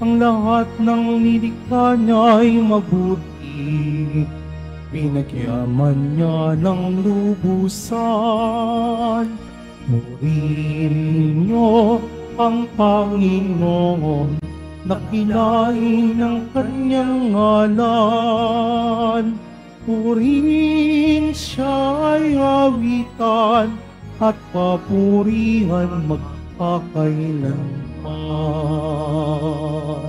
ang lahat ng nilikha ay mabuti. Pinagyaman niya ng lubusan. Purihin ninyo ang Panginoon nakilain kilain ng kanyang ngalan. Purihin siya'y awitan at papurihan magpakailan. Amen.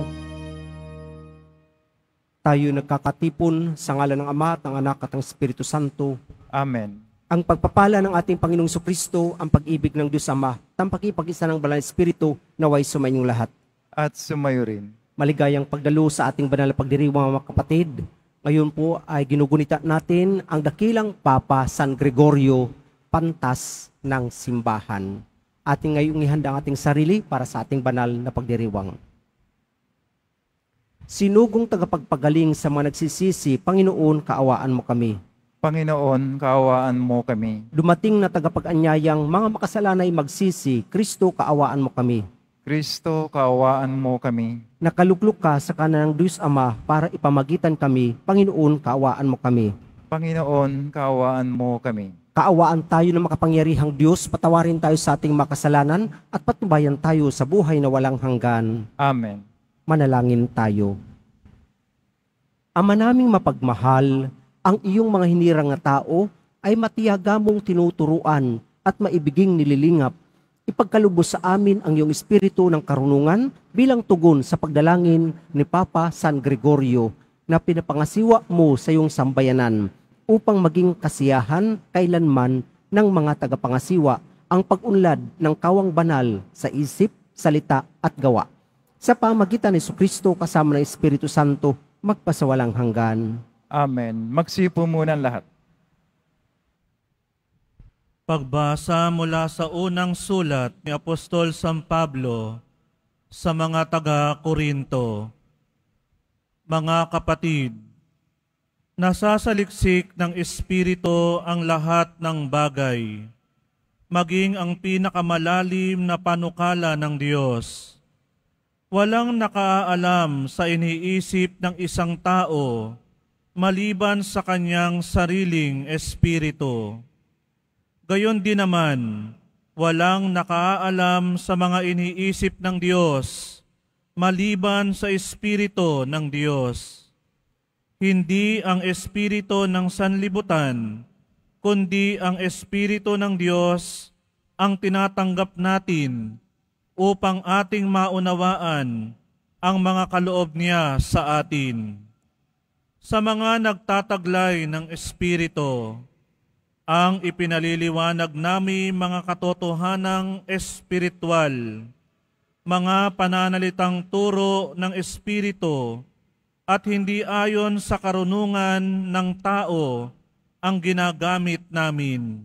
Tayo nagkakatipon sa ngalan ng Ama, ng Anak at ng Espiritu Santo. Amen. Ang pagpapala ng ating Panginoong Kristo, ang pag-ibig ng Diyos Ama, tampaki pag-isa ng Banal Espiritu, naway sumayong lahat. At sumayo rin. Maligayang pagdalo sa ating banal na pagdiriwang mga kapatid. Ngayon po ay ginugunita natin ang dakilang Papa San Gregorio, pantas ng simbahan ating ngayong ihanda ang ating sarili para sa ating banal na pagdiriwang. Sinugong tagapagpagaling sa mga nagsisisi, Panginoon, kaawaan mo kami. Panginoon, kaawaan mo kami. Dumating na tagapag-anyayang mga makasalanay magsisi, Kristo, kaawaan mo kami. Kristo, kaawaan mo kami. Nakaluklok ka sa kanan ng Diyos Ama para ipamagitan kami, Panginoon, kaawaan mo kami. Panginoon, kaawaan mo kami. Kaawaan tayo ng makapangyarihang Diyos, patawarin tayo sa ating makasalanan at patnubayan tayo sa buhay na walang hanggan. Amen. Manalangin tayo. Ama naming mapagmahal, ang iyong mga hinirang na tao ay matiyaga mong tinuturuan at maibiging nililingap. Ipagkalubos sa amin ang iyong espiritu ng karunungan bilang tugon sa pagdalangin ni Papa San Gregorio na pinapangasiwa mo sa iyong sambayanan upang maging kasiyahan kailanman ng mga tagapangasiwa ang pag-unlad ng kawang banal sa isip, salita at gawa. Sa pamagitan ni Kristo kasama ng Espiritu Santo, magpasawalang hanggan. Amen. Magsipo muna lahat. Pagbasa mula sa unang sulat ni Apostol San Pablo sa mga taga-Korinto. Mga kapatid, Nasasaliksik ng Espiritu ang lahat ng bagay, maging ang pinakamalalim na panukala ng Diyos. Walang nakaalam sa iniisip ng isang tao maliban sa kanyang sariling espiritu. Gayon din naman, walang nakaalam sa mga iniisip ng Diyos maliban sa espiritu ng Diyos hindi ang espiritu ng sanlibutan, kundi ang espiritu ng Diyos ang tinatanggap natin upang ating maunawaan ang mga kaloob niya sa atin. Sa mga nagtataglay ng espiritu, ang ipinaliliwanag nami mga katotohanang espiritual, mga pananalitang turo ng espiritu, at hindi ayon sa karunungan ng tao ang ginagamit namin.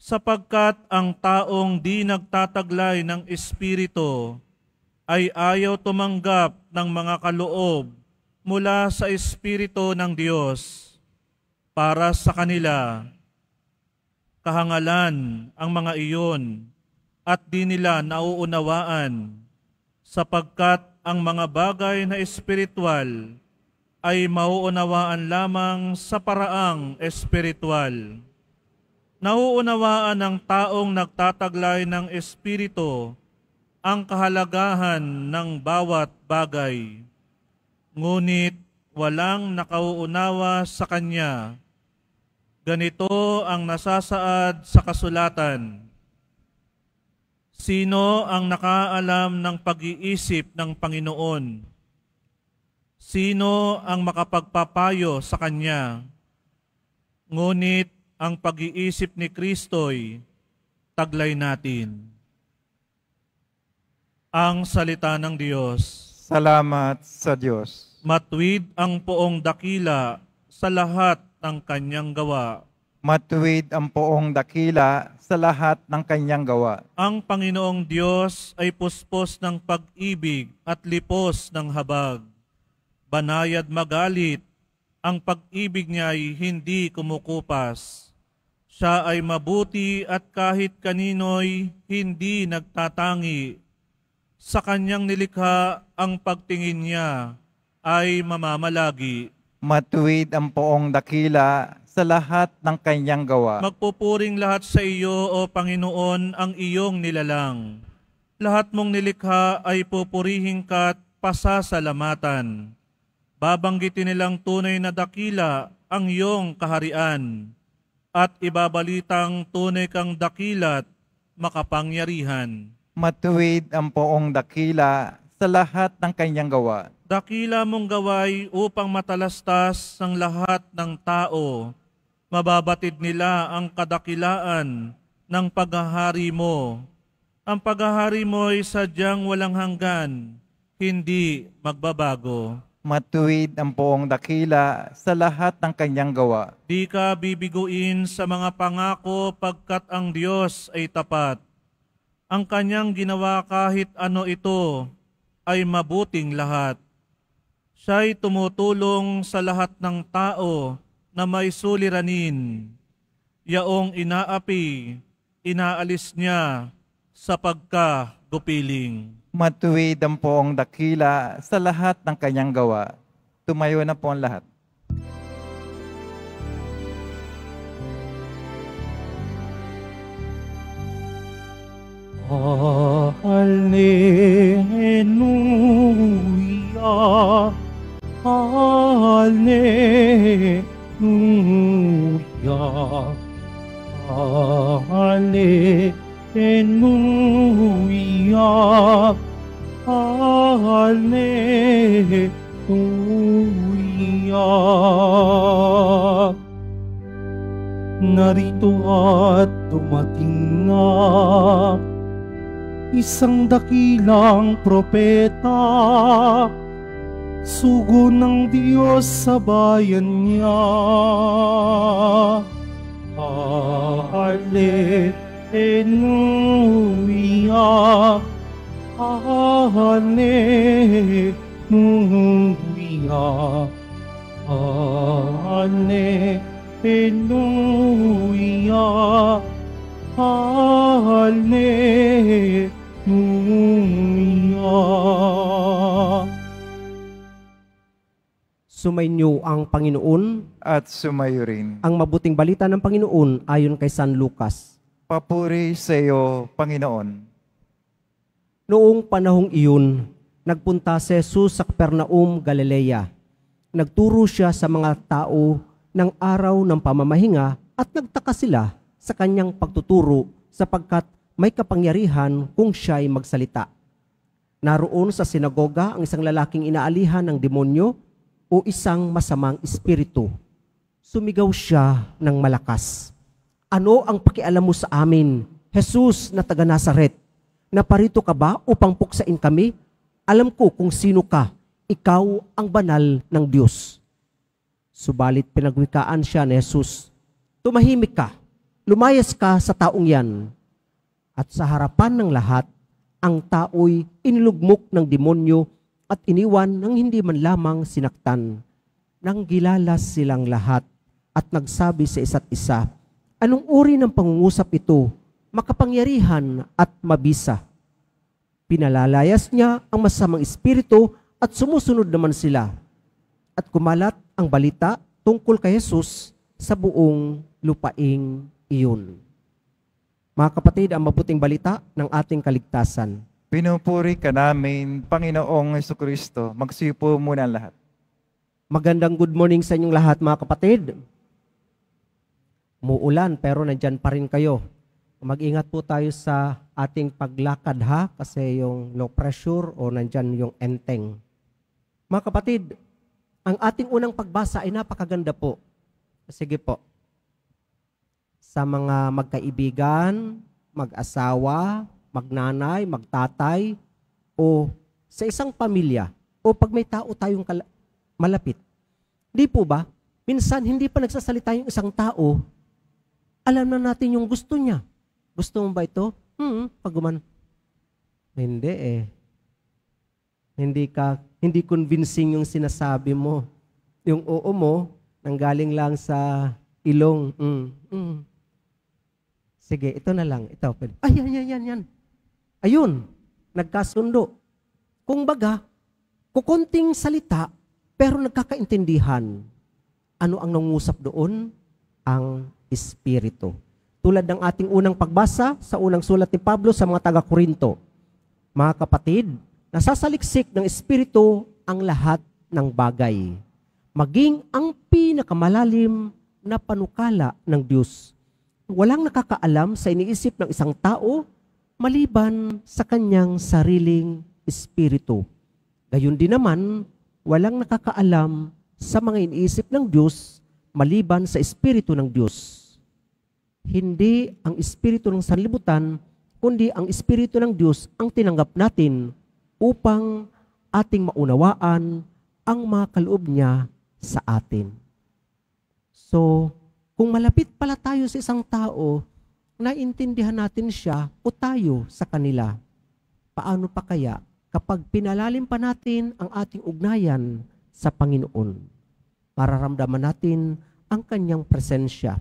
Sapagkat ang taong di nagtataglay ng Espiritu ay ayaw tumanggap ng mga kaloob mula sa Espiritu ng Diyos para sa kanila. Kahangalan ang mga iyon at di nila nauunawaan sapagkat ang mga bagay na espiritual ay mauunawaan lamang sa paraang espiritual. Nauunawaan ng taong nagtataglay ng espiritu ang kahalagahan ng bawat bagay. Ngunit walang nakauunawa sa kanya. Ganito ang nasasaad sa kasulatan. Sino ang nakaalam ng pag-iisip ng Panginoon? Sino ang makapagpapayo sa Kanya? Ngunit ang pag-iisip ni Kristo'y taglay natin. Ang salita ng Diyos. Salamat sa Diyos. Matwid ang poong dakila sa lahat ng kanyang gawa matuwid ang poong dakila sa lahat ng kanyang gawa. Ang Panginoong Diyos ay puspos ng pag-ibig at lipos ng habag. Banayad magalit, ang pag-ibig niya ay hindi kumukupas. Siya ay mabuti at kahit kanino'y hindi nagtatangi. Sa kanyang nilikha, ang pagtingin niya ay mamamalagi. Matuwid ang poong dakila sa lahat ng kanyang gawa. Magpupuring lahat sa iyo, O Panginoon, ang iyong nilalang. Lahat mong nilikha ay pupurihin ka at pasasalamatan. Babanggitin nilang tunay na dakila ang iyong kaharian at ibabalitang tunay kang dakilat makapangyarihan. Matuwid ang poong dakila sa lahat ng kanyang gawa. Dakila mong gaway upang matalastas ang lahat ng tao mababatid nila ang kadakilaan ng paghahari mo. Ang paghahari mo ay sadyang walang hanggan, hindi magbabago. Matuwid ang poong dakila sa lahat ng kanyang gawa. Di ka bibiguin sa mga pangako pagkat ang Diyos ay tapat. Ang kanyang ginawa kahit ano ito ay mabuting lahat. Siya'y tumutulong sa lahat ng tao na may suliranin. Yaong inaapi, inaalis niya sa pagkagupiling. Matuwid ang poong dakila sa lahat ng kanyang gawa. Tumayo na po ang lahat. Hallelujah, Hallelujah. Hallelujah. Hallelujah. Hallelujah. Narito at dumating na isang dakilang propeta Sugo ng Diyos sa bayan niya. Hallelujah, Hallelujah, Hallelujah, Hallelujah. Sumainyo ang Panginoon at sumayo rin ang mabuting balita ng Panginoon ayon kay San Lucas. Papuri sa iyo, Panginoon. Noong panahong iyon, nagpunta si Jesus sa Capernaum, Galilea. Nagturo siya sa mga tao ng araw ng pamamahinga at nagtaka sila sa kanyang pagtuturo sapagkat may kapangyarihan kung siya ay magsalita. Naroon sa sinagoga ang isang lalaking inaalihan ng demonyo o isang masamang espiritu. Sumigaw siya ng malakas. Ano ang pakialam mo sa amin, Jesus na taga Nazareth? Naparito ka ba upang puksain kami? Alam ko kung sino ka. Ikaw ang banal ng Diyos. Subalit pinagwikaan siya ni Jesus, Tumahimik ka, lumayas ka sa taong yan. At sa harapan ng lahat, ang tao'y inilugmok ng demonyo at iniwan ng hindi man lamang sinaktan. Nang gilalas silang lahat at nagsabi sa isa't isa, anong uri ng pangungusap ito? Makapangyarihan at mabisa. Pinalalayas niya ang masamang espiritu at sumusunod naman sila. At kumalat ang balita tungkol kay Jesus sa buong lupaing iyon. Mga kapatid, ang mabuting balita ng ating kaligtasan. Pinupuri ka namin, Panginoong Yeso Kristo. Magsipo muna lahat. Magandang good morning sa inyong lahat mga kapatid. Muulan pero nandyan pa rin kayo. Mag-ingat po tayo sa ating paglakad ha kasi yung low pressure o nandyan yung enteng. Mga kapatid, ang ating unang pagbasa ay napakaganda po. Sige po. Sa mga magkaibigan, mag-asawa, magnanay, magtatay, o sa isang pamilya, o pag may tao tayong malapit. Hindi po ba? Minsan, hindi pa nagsasalita yung isang tao, alam na natin yung gusto niya. Gusto mo ba ito? Hmm, paguman. hindi eh. Hindi ka, hindi convincing yung sinasabi mo. Yung oo mo, nanggaling lang sa ilong. Mm, mm. Sige, ito na lang. Ito. Ay, yan, yan, yan, yan. Ayun, nagkasundo. Kung baga, kukunting salita, pero nagkakaintindihan. Ano ang nangusap doon? Ang Espiritu. Tulad ng ating unang pagbasa sa unang sulat ni Pablo sa mga taga-Korinto. Mga kapatid, nasasaliksik ng Espiritu ang lahat ng bagay. Maging ang pinakamalalim na panukala ng Diyos. Walang nakakaalam sa iniisip ng isang tao maliban sa kanyang sariling espiritu. Gayon din naman, walang nakakaalam sa mga iniisip ng Diyos maliban sa espiritu ng Diyos. Hindi ang espiritu ng sanlibutan, kundi ang espiritu ng Diyos ang tinanggap natin upang ating maunawaan ang mga kaloob niya sa atin. So, kung malapit pala tayo sa isang tao naintindihan natin siya o tayo sa kanila. Paano pa kaya kapag pinalalim pa natin ang ating ugnayan sa Panginoon? Mararamdaman natin ang kanyang presensya,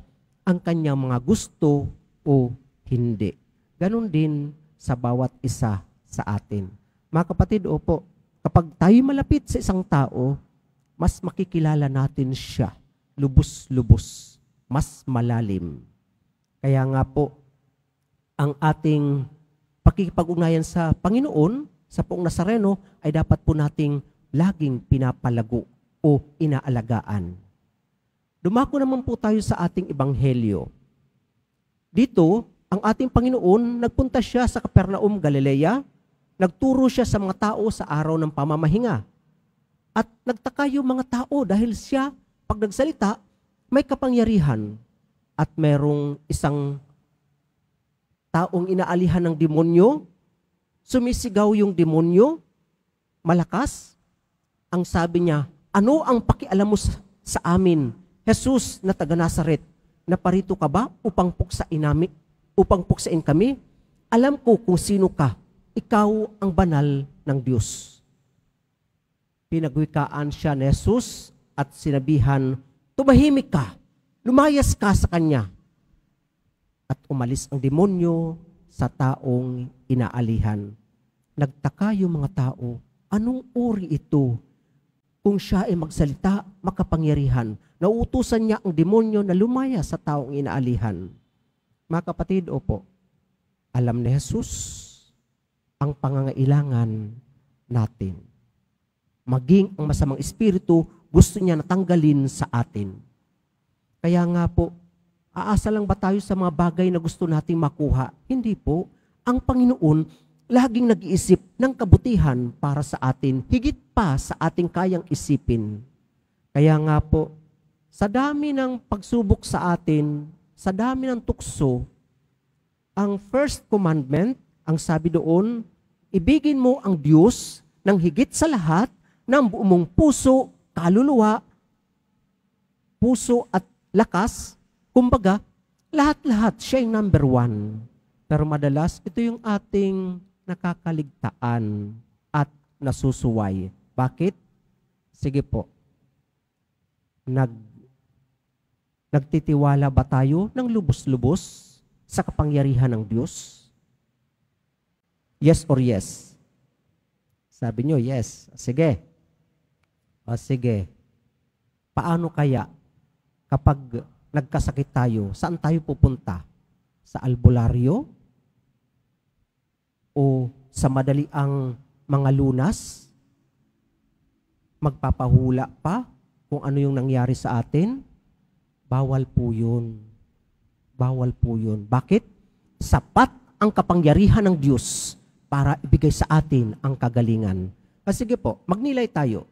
ang kanyang mga gusto o hindi. Ganon din sa bawat isa sa atin. Mga kapatid, opo, kapag tayo malapit sa isang tao, mas makikilala natin siya lubos-lubos, mas malalim kaya nga po, ang ating pakikipag-ugnayan sa Panginoon, sa poong Nazareno, ay dapat po nating laging pinapalago o inaalagaan. Dumako naman po tayo sa ating ebanghelyo. Dito, ang ating Panginoon, nagpunta siya sa Kapernaum, Galilea, nagturo siya sa mga tao sa araw ng pamamahinga. At nagtaka yung mga tao dahil siya, pag nagsalita, may kapangyarihan at merong isang taong inaalihan ng demonyo, sumisigaw yung demonyo, malakas. Ang sabi niya, ano ang pakialam mo sa, sa amin, Jesus na taga Nazaret? Naparito ka ba upang puksain, namin, upang puksain kami? Alam ko kung sino ka. Ikaw ang banal ng Diyos. Pinagwikaan siya ni Jesus at sinabihan, Tumahimik ka Lumayas ka sa kanya. At umalis ang demonyo sa taong inaalihan. Nagtaka yung mga tao, anong uri ito? Kung siya ay magsalita, makapangyarihan. Nauutusan niya ang demonyo na lumaya sa taong inaalihan. Mga kapatid, opo, alam ni Jesus ang pangangailangan natin. Maging ang masamang espiritu, gusto niya natanggalin sa atin. Kaya nga po, aasa lang ba tayo sa mga bagay na gusto nating makuha? Hindi po. Ang Panginoon, laging nag-iisip ng kabutihan para sa atin, higit pa sa ating kayang isipin. Kaya nga po, sa dami ng pagsubok sa atin, sa dami ng tukso, ang first commandment, ang sabi doon, ibigin mo ang Diyos ng higit sa lahat ng buong puso, kaluluwa, puso at lakas, kumbaga, lahat-lahat siya yung number one. Pero madalas, ito yung ating nakakaligtaan at nasusuway. Bakit? Sige po. Nag, nagtitiwala ba tayo ng lubos-lubos sa kapangyarihan ng Diyos? Yes or yes? Sabi nyo, yes. Sige. O sige. Paano kaya kapag nagkasakit tayo, saan tayo pupunta? Sa albularyo? O sa madali ang mga lunas? Magpapahula pa kung ano yung nangyari sa atin? Bawal po yun. Bawal po yun. Bakit? Sapat ang kapangyarihan ng Diyos para ibigay sa atin ang kagalingan. Ah, sige po, magnilay tayo.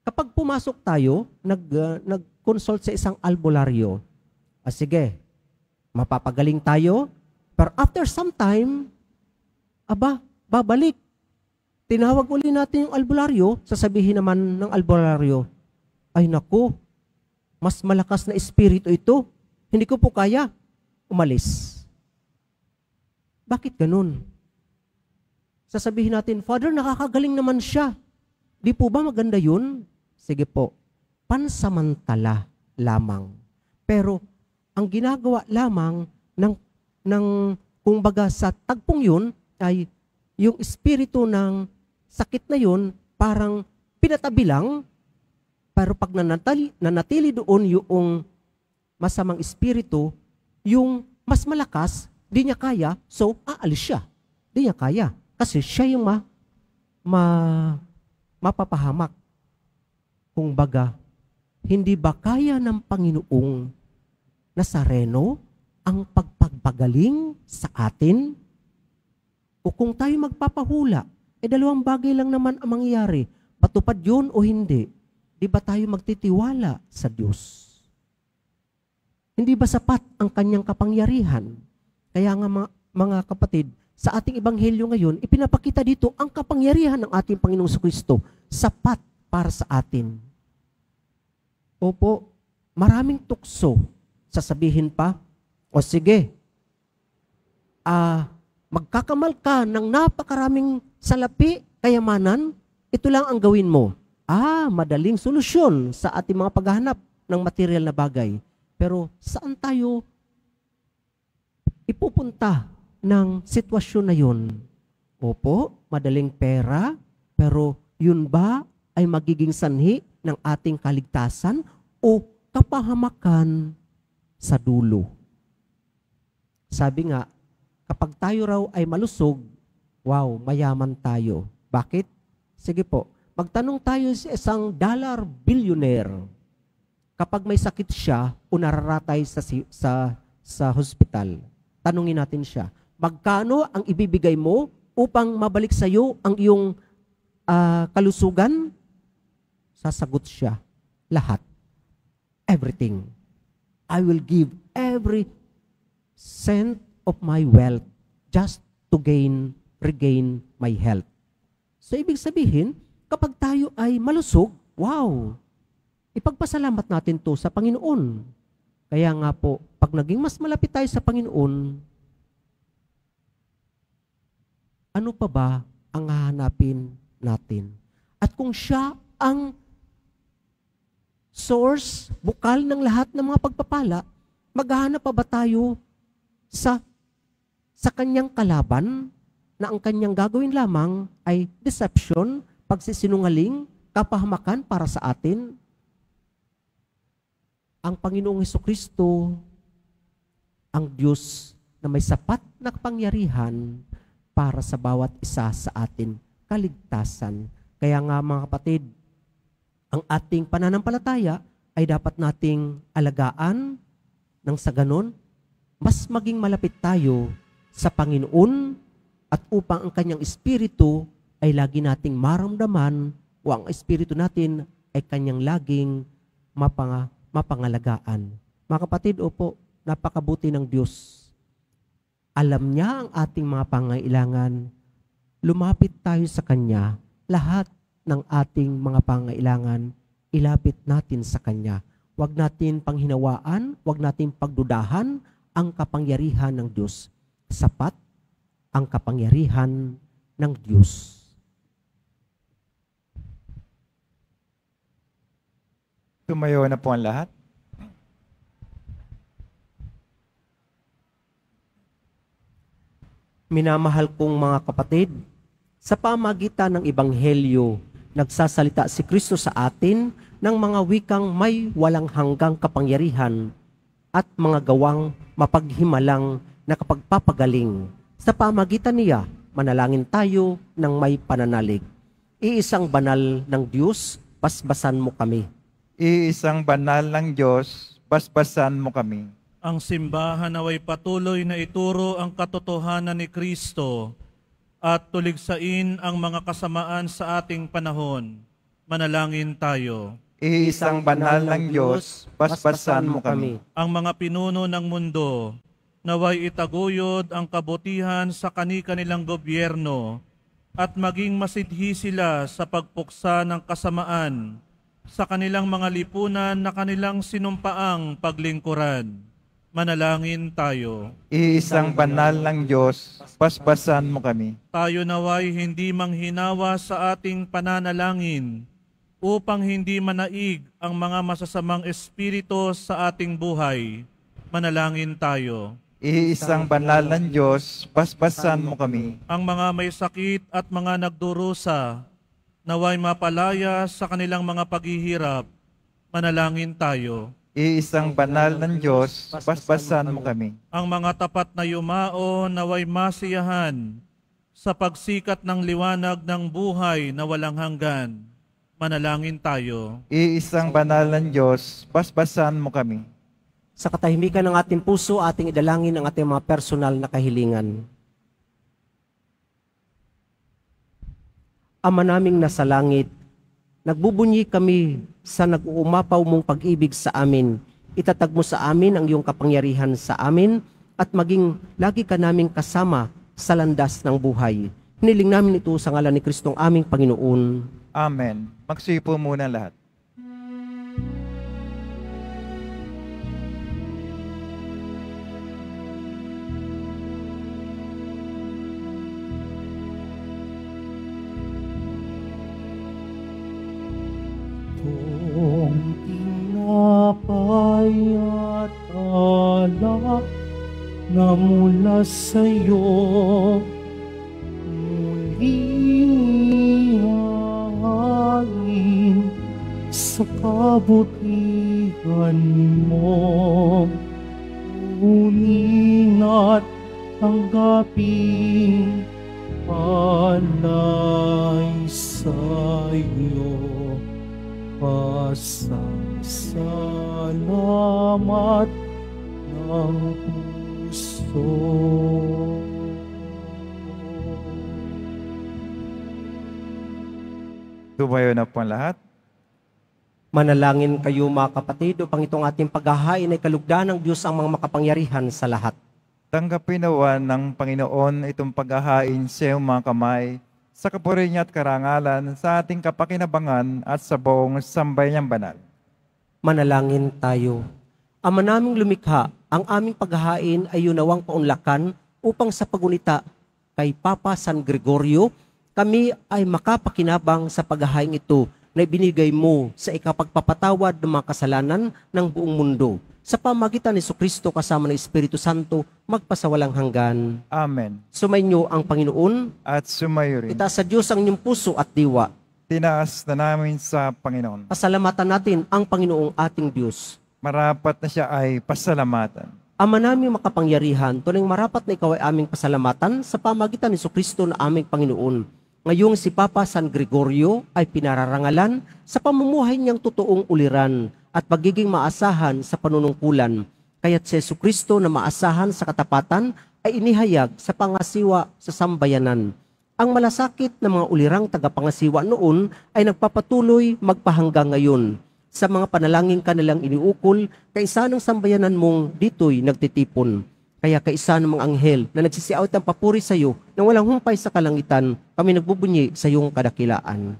Kapag pumasok tayo, nag, uh, nag-consult sa isang albularyo, ah, sige, mapapagaling tayo, pero after some time, aba, babalik. Tinawag uli natin yung albularyo, sasabihin naman ng albularyo, ay naku, mas malakas na espiritu ito. Hindi ko po kaya. Umalis. Bakit ganun? Sasabihin natin, Father, nakakagaling naman siya. Di po ba maganda yun? Sige po, pansamantala lamang. Pero ang ginagawa lamang ng, ng kumbaga sa tagpong yun ay yung espiritu ng sakit na yun parang pinatabi lang pero pag nanatali, nanatili doon yung masamang espiritu, yung mas malakas, di niya kaya, so aalis siya. Di niya kaya. Kasi siya yung ma, ma mapapahamak. Kung baga, hindi ba kaya ng Panginoong Nazareno ang pagpagpagaling sa atin? O kung tayo magpapahula, eh dalawang bagay lang naman ang mangyayari. Patupad yun o hindi? Di ba tayo magtitiwala sa Diyos? Hindi ba sapat ang kanyang kapangyarihan? Kaya nga mga, mga kapatid, sa ating ebanghelyo ngayon, ipinapakita dito ang kapangyarihan ng ating Panginoong Kristo sapat para sa atin. Opo, maraming tukso. Sasabihin pa, o sige, ah, uh, magkakamal ka ng napakaraming salapi, kayamanan, ito lang ang gawin mo. Ah, madaling solusyon sa ating mga paghahanap ng material na bagay. Pero saan tayo ipupunta ng sitwasyon na yun. Opo, madaling pera, pero yun ba ay magiging sanhi ng ating kaligtasan o kapahamakan sa dulo? Sabi nga, kapag tayo raw ay malusog, wow, mayaman tayo. Bakit? Sige po, magtanong tayo sa isang dollar billionaire. Kapag may sakit siya o nararatay sa, sa, sa hospital, tanungin natin siya, Magkano ang ibibigay mo upang mabalik sa iyo ang iyong uh, kalusugan? Sasagot siya, lahat. Everything. I will give every cent of my wealth just to gain, regain my health. So ibig sabihin, kapag tayo ay malusog, wow, ipagpasalamat natin to sa Panginoon. Kaya nga po, pag naging mas malapit tayo sa Panginoon, ano pa ba ang hahanapin natin? At kung siya ang source, bukal ng lahat ng mga pagpapala, maghahanap pa ba tayo sa sa kanyang kalaban na ang kanyang gagawin lamang ay deception, pagsisinungaling, kapahamakan para sa atin? Ang Panginoong Heso Kristo, ang Diyos na may sapat na kapangyarihan para sa bawat isa sa atin, kaligtasan. Kaya nga mga kapatid, ang ating pananampalataya ay dapat nating alagaan nang sa ganon, mas maging malapit tayo sa Panginoon at upang ang kanyang espiritu ay lagi nating maramdaman o ang espiritu natin ay kanyang laging mapanga, mapangalagaan. Mga kapatid, opo, napakabuti ng Diyos alam niya ang ating mga pangailangan, lumapit tayo sa Kanya, lahat ng ating mga pangailangan, ilapit natin sa Kanya. Huwag natin panghinawaan, huwag natin pagdudahan ang kapangyarihan ng Diyos. Sapat ang kapangyarihan ng Diyos. Tumayo na po ang lahat. minamahal kong mga kapatid, sa pamagitan ng Ibanghelyo, nagsasalita si Kristo sa atin ng mga wikang may walang hanggang kapangyarihan at mga gawang mapaghimalang na kapagpapagaling. Sa pamagitan niya, manalangin tayo ng may pananalig. Iisang banal ng Diyos, basbasan mo kami. Iisang banal ng Diyos, basbasan mo kami. Ang simbahan naway patuloy na ituro ang katotohanan ni Kristo at tuligsain ang mga kasamaan sa ating panahon. Manalangin tayo. Iisang banal ng Diyos, paspasan mo kami. Ang mga pinuno ng mundo, naway itaguyod ang kabutihan sa kani-kanilang gobyerno at maging masidhi sila sa pagpuksa ng kasamaan sa kanilang mga lipunan na kanilang sinumpaang paglingkuran Manalangin tayo. Iisang banal ng Diyos, paspasan mo kami. Tayo naway hindi manghinawa sa ating pananalangin upang hindi manaig ang mga masasamang espiritu sa ating buhay. Manalangin tayo. Iisang banal ng Diyos, paspasan mo kami. Ang mga may sakit at mga nagdurusa, naway mapalaya sa kanilang mga paghihirap. Manalangin tayo iisang banal ng Diyos, basbasan mo kami. Ang mga tapat na yumao naway masiyahan sa pagsikat ng liwanag ng buhay na walang hanggan. Manalangin tayo. Iisang banal ng Diyos, basbasan mo kami. Sa katahimikan ng ating puso, ating idalangin ang ating mga personal na kahilingan. Ama naming nasa langit, nagbubunyi kami sa nag-uumapaw mong pag-ibig sa amin. Itatag mo sa amin ang iyong kapangyarihan sa amin at maging lagi ka naming kasama sa landas ng buhay. Niling namin ito sa ngalan ni Kristong aming Panginoon. Amen. Magsipo muna lahat. sa'yo muling ihain sa kabutihan mo kunin at tanggapin palay sa'yo pasasalamat ng puso. Tumayo na po lahat. Manalangin kayo mga kapatid upang itong ating paghahain ay kalugdan ng Diyos ang mga makapangyarihan sa lahat. Tanggapin nawa ng Panginoon itong paghahain sa iyong mga kamay sa kapuri niya at karangalan sa ating kapakinabangan at sa buong sambay niyang banal. Manalangin tayo. Ama naming lumikha, ang aming paghahain ay yunawang paunlakan upang sa pagunita kay Papa San Gregorio, kami ay makapakinabang sa paghahain ito na ibinigay mo sa ikapagpapatawad ng mga kasalanan ng buong mundo. Sa pamagitan ni Kristo kasama ng Espiritu Santo, magpasawalang hanggan. Amen. Sumainyo ang Panginoon. At sumayo rin. Itaas sa Diyos ang inyong puso at diwa. Tinaas na namin sa Panginoon. Pasalamatan natin ang Panginoong ating Diyos marapat na siya ay pasalamatan. Ama naming makapangyarihan, tunay marapat na ikaw ay aming pasalamatan sa pamagitan ni Kristo na aming Panginoon. Ngayong si Papa San Gregorio ay pinararangalan sa pamumuhay niyang totoong uliran at pagiging maasahan sa panunungkulan. Kaya't si Yesu Kristo na maasahan sa katapatan ay inihayag sa pangasiwa sa sambayanan. Ang malasakit ng mga ulirang tagapangasiwa noon ay nagpapatuloy magpahanggang ngayon sa mga panalangin ka nalang iniukol, kaisa ng sambayanan mong dito'y nagtitipon. Kaya kaisa ng mga anghel na nagsisiawit ng papuri sa iyo na walang humpay sa kalangitan, kami nagbubunyi sa iyong kadakilaan.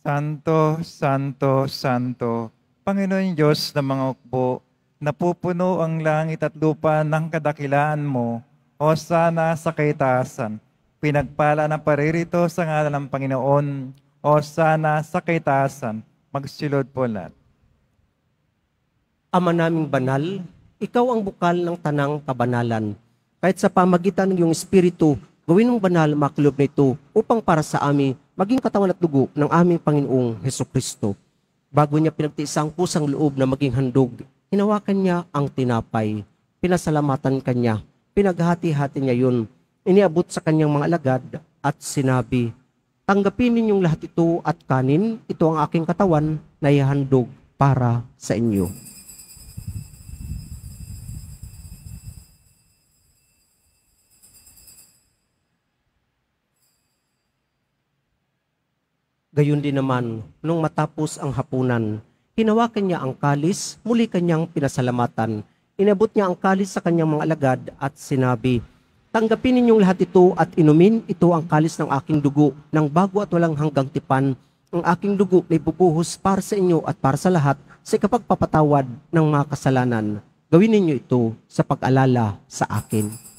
Santo, Santo, Santo, Panginoon Diyos ng mga ukbo, napupuno ang langit at lupa ng kadakilaan mo, o sana sa kaitaasan. Pinagpala na paririto sa ngalan ng Panginoon, o sana sa kaitaasan. Magsilod po lahat. Ama naming banal, ikaw ang bukal ng tanang kabanalan. Kahit sa pamagitan ng iyong espiritu, gawin mong banal maklub na ito upang para sa amin maging katawan at dugo ng aming Panginoong Heso Kristo. Bago niya pinagtiisa ang pusang loob na maging handog, hinawakan niya ang tinapay, pinasalamatan kanya, pinaghati-hati niya yun, iniabot sa kanyang mga alagad at sinabi, Tanggapin ninyong lahat ito at kanin, ito ang aking katawan na ihandog para sa inyo. Gayon din naman, nung matapos ang hapunan, hinawakan niya ang kalis, muli kanyang pinasalamatan. Inabot niya ang kalis sa kanyang mga alagad at sinabi, Tanggapin ninyong lahat ito at inumin ito ang kalis ng aking dugo, nang bago at walang hanggang tipan. Ang aking dugo na ipupuhos para sa inyo at para sa lahat sa kapagpapatawad ng mga kasalanan. Gawin ninyo ito sa pag-alala sa akin.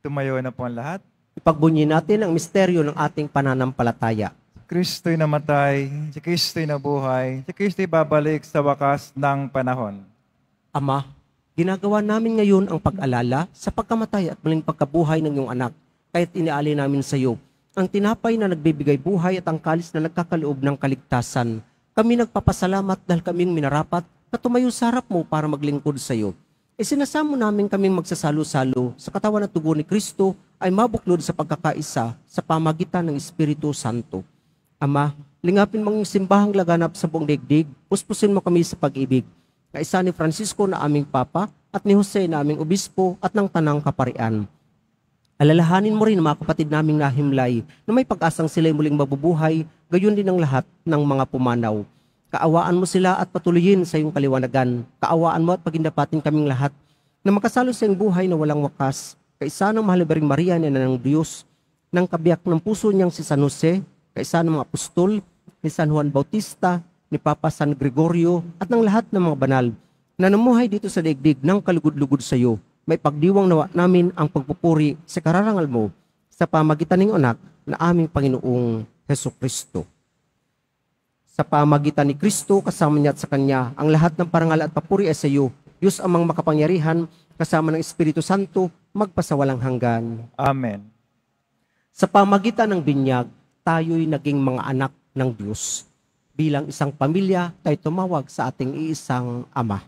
Tumayo na po ang lahat. Ipagbunyi natin ang misteryo ng ating pananampalataya. Kristo'y namatay, si Kristo'y nabuhay, si Kristo'y babalik sa wakas ng panahon. Ama, ginagawa namin ngayon ang pag-alala sa pagkamatay at muling pagkabuhay ng iyong anak, kaya't iniali namin sa iyo ang tinapay na nagbibigay buhay at ang kalis na nagkakaloob ng kaligtasan. Kami nagpapasalamat dahil kaming minarapat na tumayo sa harap mo para maglingkod sa iyo isinasamo eh, namin kaming magsasalo-salo sa katawan at tugon ni Kristo ay mabuklod sa pagkakaisa sa pamagitan ng Espiritu Santo. Ama, lingapin mong simbahang laganap sa buong digdig, puspusin mo kami sa pag-ibig. Kaisa ni Francisco na aming Papa at ni Jose na aming Obispo at ng Tanang Kaparian. Alalahanin mo rin mga kapatid naming nahimlay na may pag-asang sila'y muling mabubuhay, gayon din ang lahat ng mga pumanaw. Kaawaan mo sila at patuloyin sa iyong kaliwanagan. Kaawaan mo at pagindapatin kaming lahat na makasalo sa iyong buhay na walang wakas. Kaisa ng mahalibaring Maria na ng Diyos, ng kabiyak ng puso niyang si San Jose, kaisa ng mga apostol, ni San Juan Bautista, ni Papa San Gregorio, at ng lahat ng mga banal na namuhay dito sa daigdig ng kalugod-lugod sa iyo. May pagdiwang nawa namin ang pagpupuri sa kararangal mo sa pamagitan ng anak na aming Panginoong Heso Kristo sa pamagitan ni Kristo kasama niya at sa Kanya. Ang lahat ng parangal at papuri ay sa iyo. Diyos amang makapangyarihan kasama ng Espiritu Santo magpasawalang hanggan. Amen. Sa pamagitan ng binyag, tayo'y naging mga anak ng Diyos. Bilang isang pamilya, tayo tumawag sa ating iisang Ama.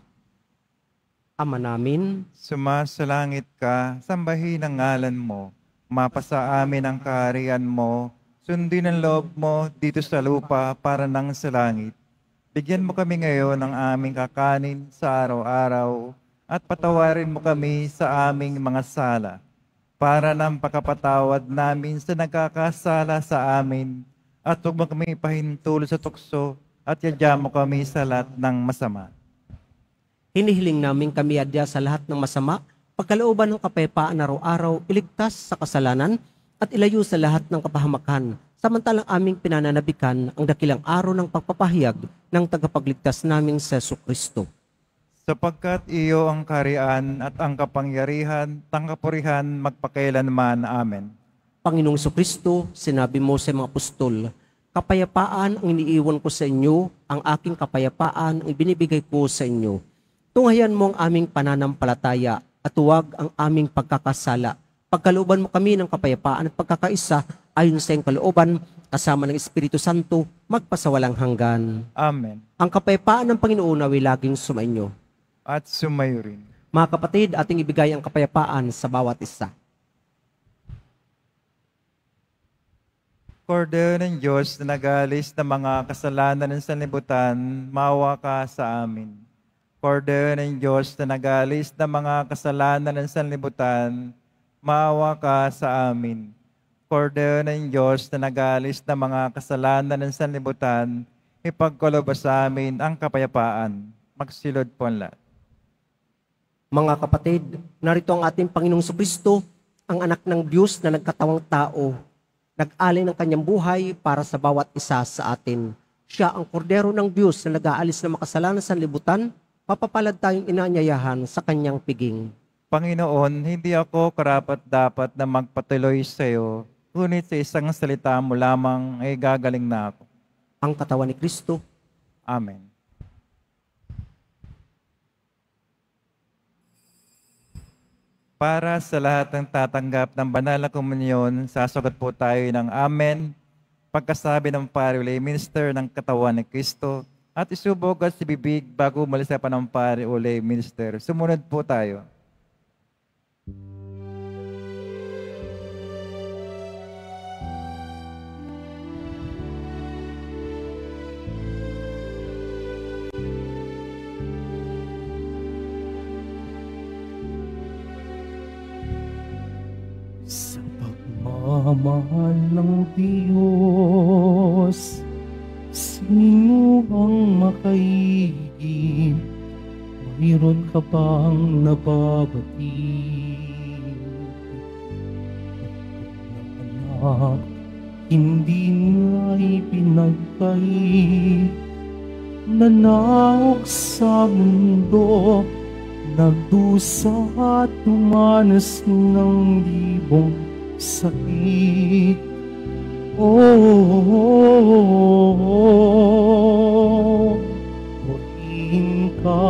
Ama namin, sumasalangit ka, sambahin ang ngalan mo, mapasa amin ang kaharian mo, Sundin ang loob mo dito sa lupa para nang sa langit. Bigyan mo kami ngayon ng aming kakanin sa araw-araw at patawarin mo kami sa aming mga sala para nang pakapatawad namin sa nagkakasala sa amin at huwag mo kami ipahintulo sa tukso at yadya mo kami sa lahat ng masama. Hinihiling namin kami yadya sa lahat ng masama, pagkalooban ng kapayapaan araw-araw, iligtas sa kasalanan, at ilayo sa lahat ng kapahamakan, samantalang aming pinananabikan ang dakilang araw ng pagpapahayag ng tagapagligtas naming Seso Kristo. Sapagkat iyo ang karian at ang kapangyarihan, tangkapurihan magpakailanman. Amen. Panginoong Kristo, sinabi mo sa mga apostol, Kapayapaan ang iniiwan ko sa inyo, ang aking kapayapaan ang binibigay ko sa inyo. Tunghayan mo ang aming pananampalataya at huwag ang aming pagkakasala pagkalooban mo kami ng kapayapaan at pagkakaisa ayon sa iyong kalooban kasama ng Espiritu Santo magpasawalang hanggan. Amen. Ang kapayapaan ng Panginoon na laging sumainyo. At sumayo rin. Mga kapatid, ating ibigay ang kapayapaan sa bawat isa. Kordero ng Diyos na nagalis ng mga kasalanan ng sanlibutan, mawa ka sa amin. Kordero ng Diyos na nagalis ng mga kasalanan ng sanlibutan, maawa ka sa amin. Kordero ng Diyos na nagalis ng mga kasalanan ng sanlibutan, ipagkuloba sa amin ang kapayapaan. Magsilod po ang lahat. Mga kapatid, narito ang ating Panginoong Subristo, ang anak ng Diyos na nagkatawang tao. Nag-alay ng kanyang buhay para sa bawat isa sa atin. Siya ang kordero ng Diyos na nag-aalis ng makasalanan sa libutan, papapalad tayong inanyayahan sa kanyang piging. Panginoon, hindi ako karapat-dapat na magpatuloy sa iyo, ngunit sa isang salita mo lamang ay eh, gagaling na ako. Ang katawan ni Kristo. Amen. Para sa lahat ng tatanggap ng banal na komunyon, sasagot po tayo ng Amen, pagkasabi ng pari minister ng katawan ni Kristo, at isubog at bibig bago umalis sa panampari o minister. Sumunod po tayo. Sa pagmamahal ng Diyos, sino ang makaigib meron ka pang nababatid na hindi na ipinagkait nanawak sa mundo nagdusa at tumanas ng libong sakit oh, oh, oh, oh. oh ka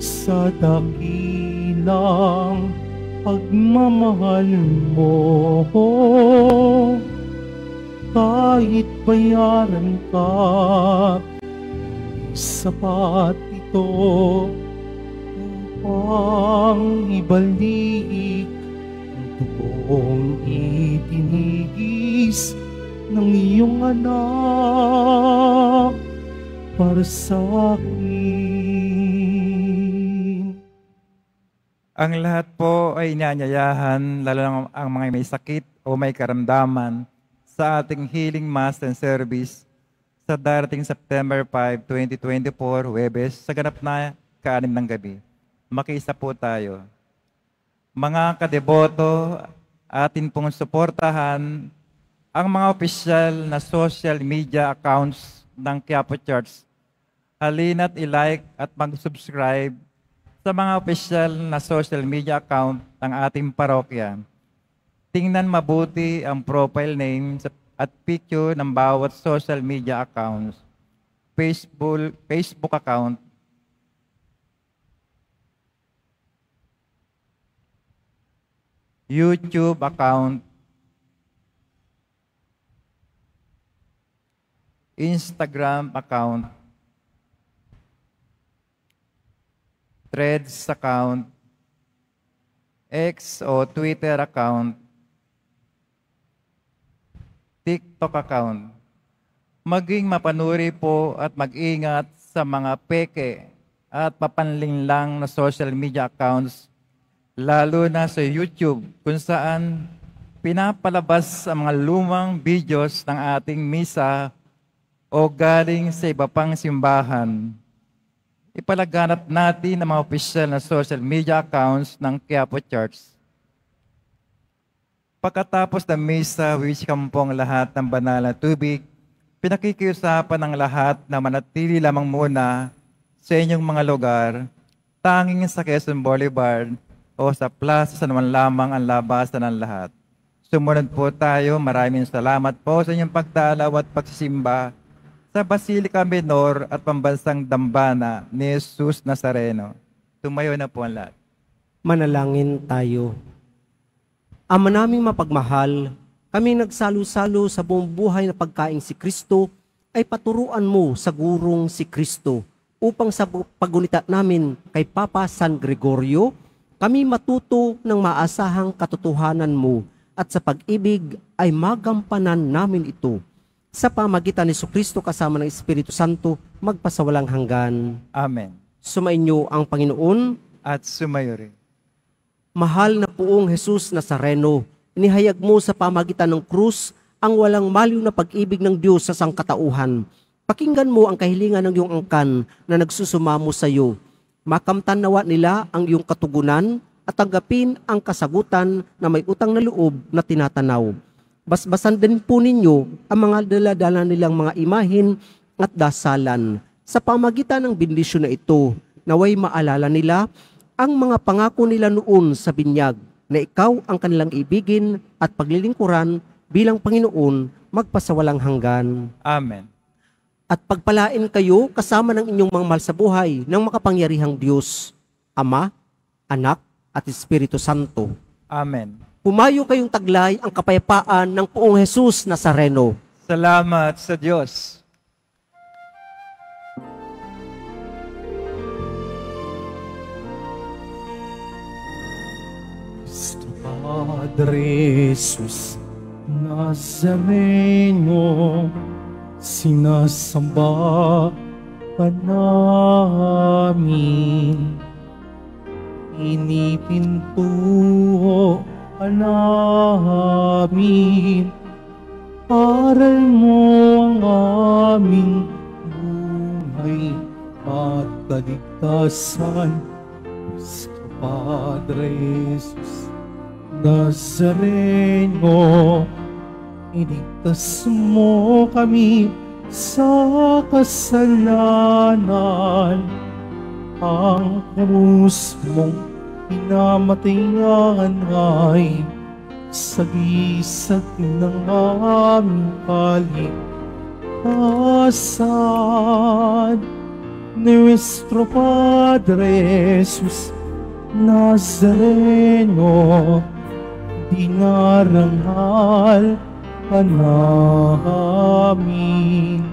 sa dakilang pagmamahal mo kahit bayaran ka sapat ito upang ibalik ang tubong itinigis ng iyong anak para sa akin. Ang lahat po ay inanyayahan, lalo na ang mga may sakit o may karamdaman sa ating healing mass and service sa darating September 5, 2024, Webes, sa ganap na kaanim ng gabi. Makiisa po tayo. Mga kadeboto, atin pong suportahan ang mga opisyal na social media accounts ng Quiapo Church halina't i-like at mag-subscribe sa mga official na social media account ng ating parokya. Tingnan mabuti ang profile name at picture ng bawat social media accounts, Facebook, Facebook account, YouTube account, Instagram account, Threads account, X o Twitter account, TikTok account. Maging mapanuri po at mag-ingat sa mga peke at papanlinlang na social media accounts, lalo na sa YouTube kung saan pinapalabas ang mga lumang videos ng ating misa o galing sa iba pang simbahan ipalaganap natin ang mga official na social media accounts ng Quiapo Church. Pagkatapos ng misa, which kampong lahat ng banal na tubig, pinakikiusapan ng lahat na manatili lamang muna sa inyong mga lugar, tanging sa Quezon Boulevard o sa plaza sa naman lamang ang labasan ng lahat. Sumunod po tayo. Maraming salamat po sa inyong pagdalaw at pagsisimba sa Basilica Menor at Pambansang Dambana ni Jesus Nazareno. Tumayo na po ang lahat. Manalangin tayo. Ama naming mapagmahal, kami nagsalo-salo sa buong buhay na pagkain si Kristo ay paturuan mo sa gurong si Kristo upang sa pagunita namin kay Papa San Gregorio, kami matuto ng maasahang katotohanan mo at sa pag-ibig ay magampanan namin ito sa pamagitan ni Kristo kasama ng Espiritu Santo magpasawalang hanggan. Amen. Sumainyo ang Panginoon at sumayo rin. Mahal na poong Jesus Nazareno, inihayag mo sa pamagitan ng krus ang walang maliw na pag-ibig ng Diyos sa sangkatauhan. Pakinggan mo ang kahilingan ng iyong angkan na nagsusumamo sa iyo. Makamtan nawa nila ang iyong katugunan at tanggapin ang kasagutan na may utang na loob na tinatanaw basbasan din po ninyo ang mga daladala nilang mga imahin at dasalan sa pamagitan ng bendisyon na ito naway maalala nila ang mga pangako nila noon sa binyag na ikaw ang kanilang ibigin at paglilingkuran bilang Panginoon magpasawalang hanggan. Amen. At pagpalain kayo kasama ng inyong mga mahal sa buhay ng makapangyarihang Diyos, Ama, Anak, at Espiritu Santo. Amen. Pumayo kayong taglay ang kapayapaan ng poong Jesus Nazareno. Salamat sa Diyos. Padre Jesus Nazareno, sinasamba ka namin. Inipintuho namin Aral mo ang aming buhay at kaligtasan Kristo Padre Jesus Nazareno Iligtas mo kami sa kasalanan ang krus mong namatayan ay sagisag ng aming kaligtasan. Nuestro Padre Jesus Nazareno, dinarangal ka namin.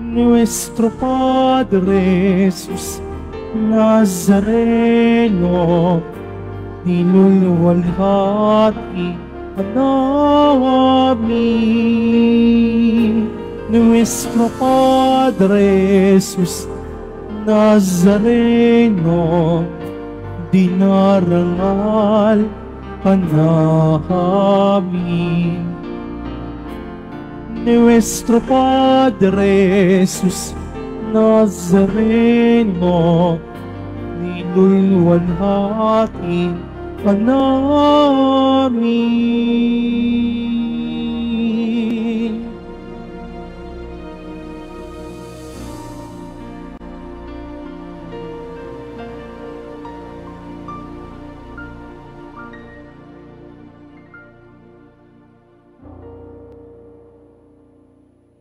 Nuestro Padre Jesus Nazareno, Nazareno, niluluwalhati at nawami. Nuestro Padre Jesus Nazareno, dinarangal ka namin. Nuestro Padre Jesus Nazareno, Nazareno Nilulwanhatin pa namin